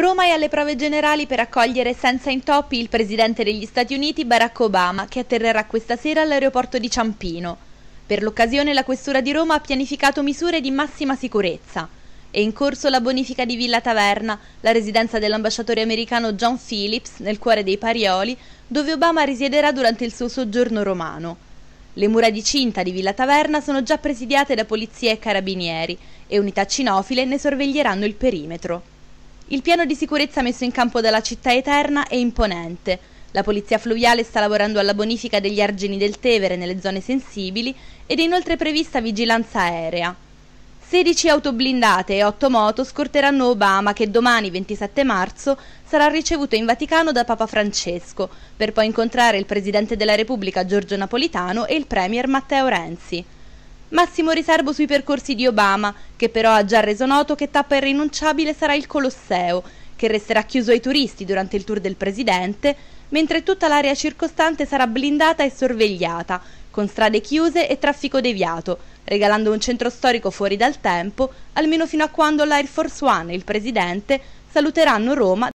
Roma è alle prove generali per accogliere senza intoppi il presidente degli Stati Uniti Barack Obama, che atterrerà questa sera all'aeroporto di Ciampino. Per l'occasione la Questura di Roma ha pianificato misure di massima sicurezza. È in corso la bonifica di Villa Taverna, la residenza dell'ambasciatore americano John Phillips, nel cuore dei Parioli, dove Obama risiederà durante il suo soggiorno romano. Le mura di cinta di Villa Taverna sono già presidiate da polizia e carabinieri e unità cinofile ne sorveglieranno il perimetro. Il piano di sicurezza messo in campo dalla città eterna è imponente. La polizia fluviale sta lavorando alla bonifica degli argini del Tevere nelle zone sensibili ed è inoltre prevista vigilanza aerea. 16 auto blindate e 8 moto scorteranno Obama che domani 27 marzo sarà ricevuto in Vaticano da Papa Francesco per poi incontrare il Presidente della Repubblica Giorgio Napolitano e il Premier Matteo Renzi. Massimo riservo sui percorsi di Obama, che però ha già reso noto che tappa irrinunciabile sarà il Colosseo, che resterà chiuso ai turisti durante il tour del presidente, mentre tutta l'area circostante sarà blindata e sorvegliata, con strade chiuse e traffico deviato, regalando un centro storico fuori dal tempo, almeno fino a quando l'Air Force One e il presidente saluteranno Roma